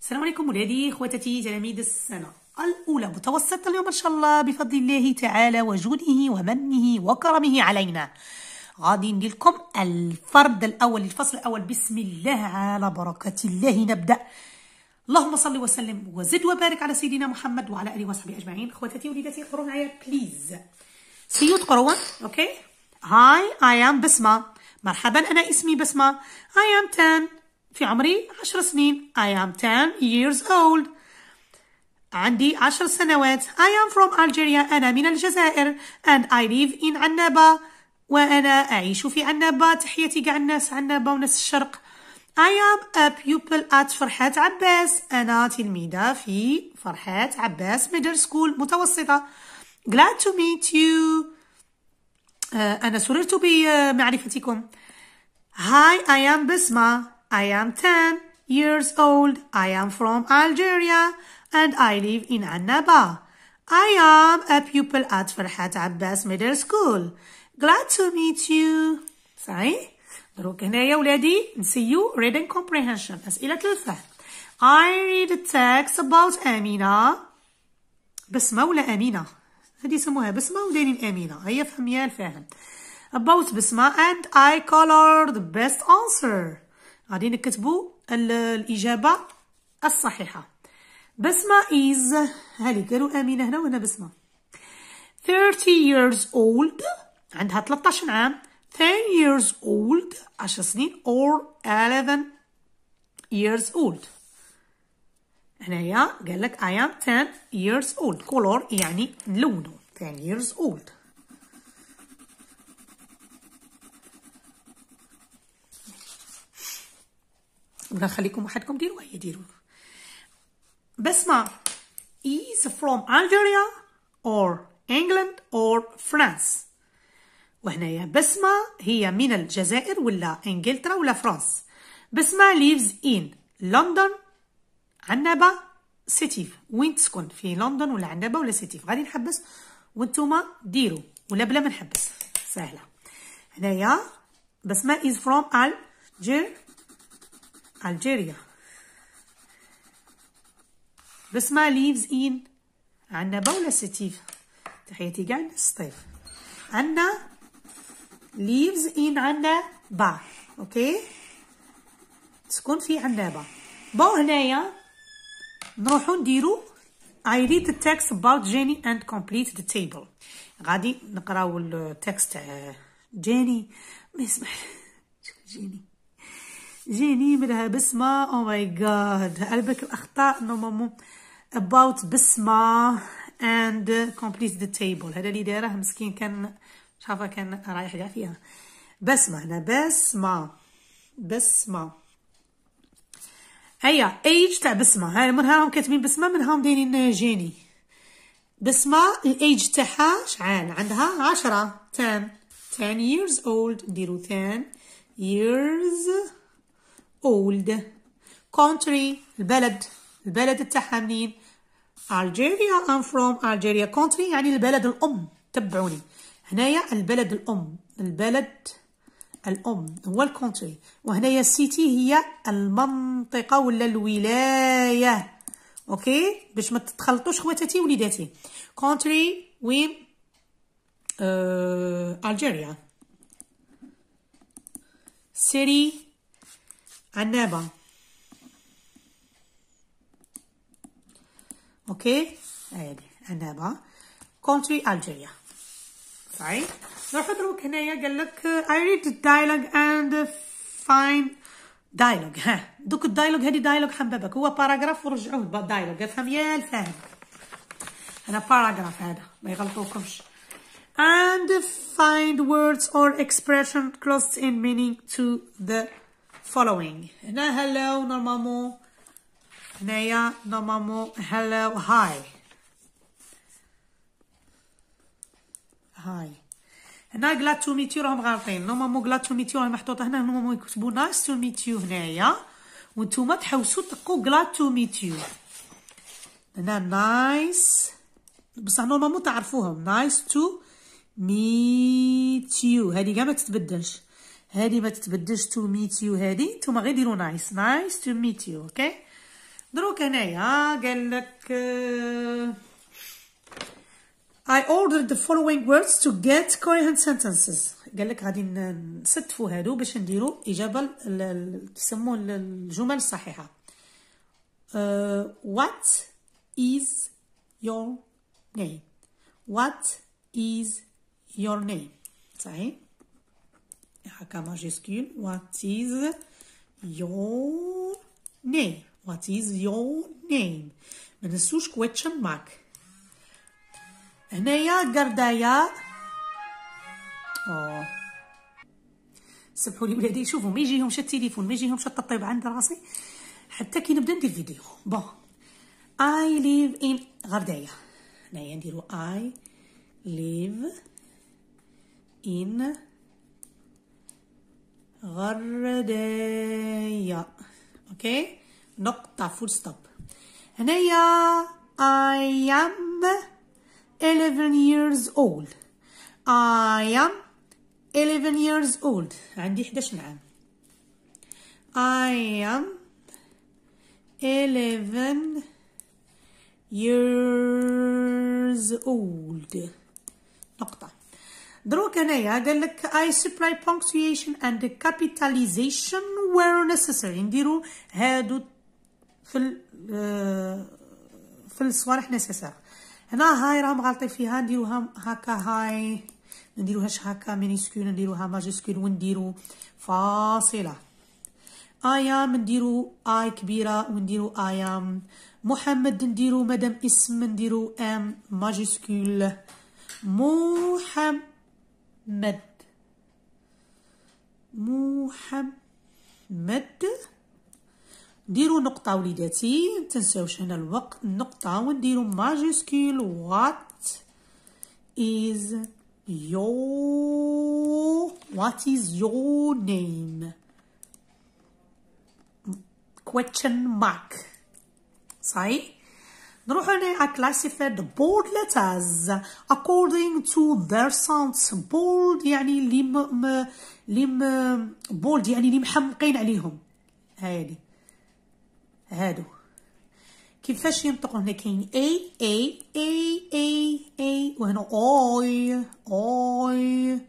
السلام عليكم ولادي خواتاتي تلاميذ السنه الاولى متوسط اليوم ان شاء الله بفضل الله تعالى وجوده ومنه وكرمه علينا غادي ندير لكم الفرد الاول الفصل الاول بسم الله على بركه الله نبدا اللهم صل وسلم وزد وبارك على سيدنا محمد وعلى اله وصحبه اجمعين خواتاتي وليداتي اقروا معايا بليز سيو تقروا اوكي هاي اي ام بسمه مرحبا انا اسمي بسمه اي ام 10 في عمري عشر سنين I am 10 years old عندي عشر سنوات I am from Algeria أنا من الجزائر and I live in عنابة وأنا أعيش في عنابة تحياتي كاع الناس عنابة وناس الشرق I am a pupil at فرحات عباس أنا تلميذة في فرحات عباس middle school متوسطة glad to meet you آه، أنا سررت بمعرفتكم Hi I am بسمة I am 10 years old. I am from Algeria and I live in Annaba. I am a pupil at Farhat Abbas Middle School. Glad to meet you. صحيح؟ دروك هنايا ولادي نسيو read reading comprehension أسئلة الفهم. I read a text about أمينة بسمة ولا أمينة؟ هذه يسموها بسمة ودايرين أمينة هي فهم يا الفاهم. About بسمة and I color the best answer. غادي نكتبوا الاجابه الصحيحه بسمه is هالي قالوا امينه هنا وهنا بسمه 30 years old عندها 13 عام 10 years old 10 سنين or 11 years old هنايا قال لك I am 10 years old color يعني لونه 10 years old ولا نخليكم وحدكم ديروا هي ديروا بسمة is from Algeria or England or France يا بسمة هي من الجزائر ولا انجلترا ولا فرنسا بسمة lives in لندن عنابة سيتيف وين تسكن في لندن ولا عنابة ولا سيتيف غادي نحبس وانتوما ديروا ولا بلا ما نحبس سهلة هنايا بسمة is from Algeria ألجيريا بسمة ليفز إن عنا بولا ستيف تحياتي قاعد الناس عنا عندنا ليفز إن عنا با أوكي تكون في عندنا با بون هنايا نروحو نديرو I read the text about Jenny and complete the table. غادي نقراو التكست تاع جيني ما يسمح جيني جيني منها بسمة او ماي جاد قلبك الاخطاء نورمالمون about بسمة and complete the table هذا اللي دايره مسكين كان شافها كان رايح كاع فيها بسمة هنا بسمة بسمة هيا ايج أيوة. تاع بسمة هاي هاهم كاتبين بسمة منها دايرين جيني بسمة الايج تاعها شعال عندها عشرة 10 10 years old نديرو 10 years old country البلد البلد تاعها منين Algeria I'm from Algeria country يعني البلد الأم تبعوني هنايا البلد الأم البلد الأم هو الكونتري وهنايا السيتي هي المنطقة ولا الولاية أوكي باش ما تتخلطوش خواتاتي وليداتي كونتري وين أه... ألجيريا سيتي a never. Okay, and never. Country Algeria. Sorry. Lohadro Kenea Galuk, I read the dialogue and find dialogue. Huh? Look at dialogue, heady dialogue, Hambebek. Who a paragraph or but dialogue? Fam yell, fam. And a paragraph had. And find words or expression close in meaning to the following هنا hello نورمالمون هنايا نورمالمون hello hi hi هنا glad to meet you راهم غالطين نورمالمون glad to meet you راهي محطوطه هنا نورمالمون يكتبوا nice to meet you هنايا وانتوما تحوسوا تقوا glad to meet you هنا nice بصح نورمالمون تعرفوهم nice to meet you هذه كاع ما تتبدلش هذه ما تتبدلش تو ميت يو هذه نتوما غير ديروا نايس نايس تو ميت يو اوكي دروك هنايا قال لك آه، I ordered the following words to get coherent sentences قال لك غادي نستفوا هادو باش نديروا اجابه تسموا الجمل الصحيحه وات از يور نيم وات از يور نيم صحيح هكا ماجيسكول وات از يور نيم وات از يور نيم ما ننسوش كويتشن مارك هنايا قردايا او سمحوا لي ولادي شوفوا ما يجيهمش التليفون ما يجيهمش الطبطيب عند راسي حتى كي نبدا ندير فيديو بون اي ليف ان غردايا هنايا نديرو اي ليف ان غردايا اوكي نقطة فول ستوب هنايا I am 11 years old I am 11 years old عندي 11 عام I am 11 years old دروك هنايا قال لك اي سبلاي punctuation اند كابيتاليزيشن وير نيسيسري نديرو هادو في في الصوالح نسيسير هنا هاي راهم غالطين فيها نديروها هكا هاي ما نديروهاش هكا مينيسكول نديروها ماجيسكول ونديرو فاصله ايام نديرو اي كبيره ونديرو ايام محمد نديرو مدام اسم نديرو ام ماجيسكول محمد مد محمد نديرو نقطة وليداتي متنساوش هنا الوقت النقطة ونديرو ماجيسكيل وات is your what is your name question mark صحيح نروحو هنا I classified the bold letters according to their sounds يعني اللي م... اللي بولد يعني اللي محمقين عليهم هادي هادو كيفاش ينطقوا هنا كاين اي اي اي اي اي وهنا اوي اوي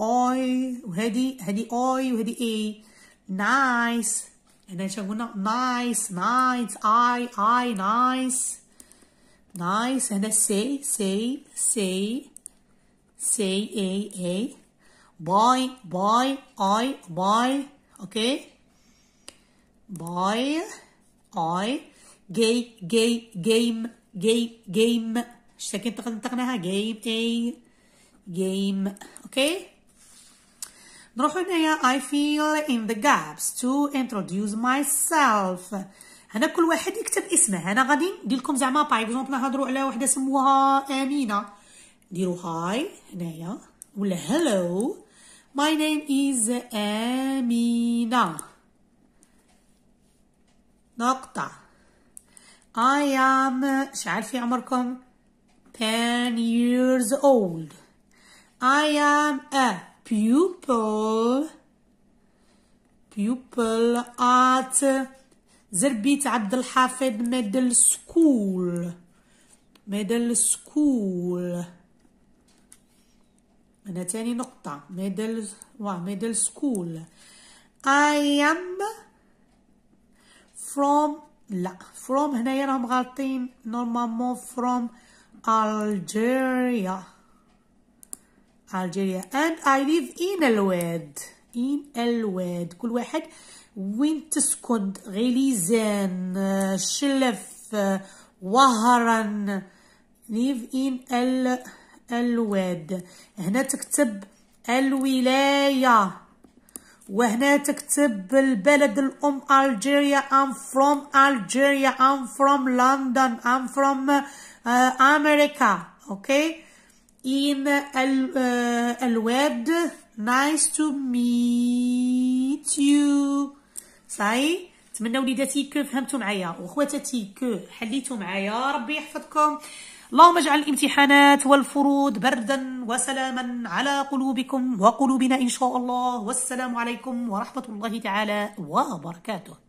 اوي وهادي هادي اوي وهادي اي نايس هنا شنو قلنا نايس نايس اي اي نايس nice and say say say say a a boy boy I boy okay boy I gay gay game game game second تقنها game a game okay نروح هنايا I feel in the gaps to introduce myself هنا كل واحد يكتب اسمه انا غادي ندير لكم زعما باغ اكزومبل نهضروا على وحده سموها امينه ديروا هاي هنايا ولا هلو ماي نيم از امينه نقطه اي ام شحال في عمركم 10 years old I am a pupil pupil at زربيت عبد الحافظ ميدل سكول ميدل سكول هنا تاني نقطة ميدل واه ميدل سكول I am from لا from هنايا راهم غالطين نورمالمون from Algeria Algeria and I live in الواد in الواد كل واحد وين تسكن غليزان شلف وهرا نيف إن ال الواد هنا تكتب الولاية وهنا تكتب البلد الأم ألجيريا I'm from Algeria I'm from London I'm from uh, America okay in ال uh, الواد nice to meet you صاي نتمنى وليداتي كو فهمتوا معايا وخواتاتي كو حليتوا معايا ربي يحفظكم اللهم اجعل الامتحانات والفروض بردا وسلاما على قلوبكم وقلوبنا ان شاء الله والسلام عليكم ورحمه الله تعالى وبركاته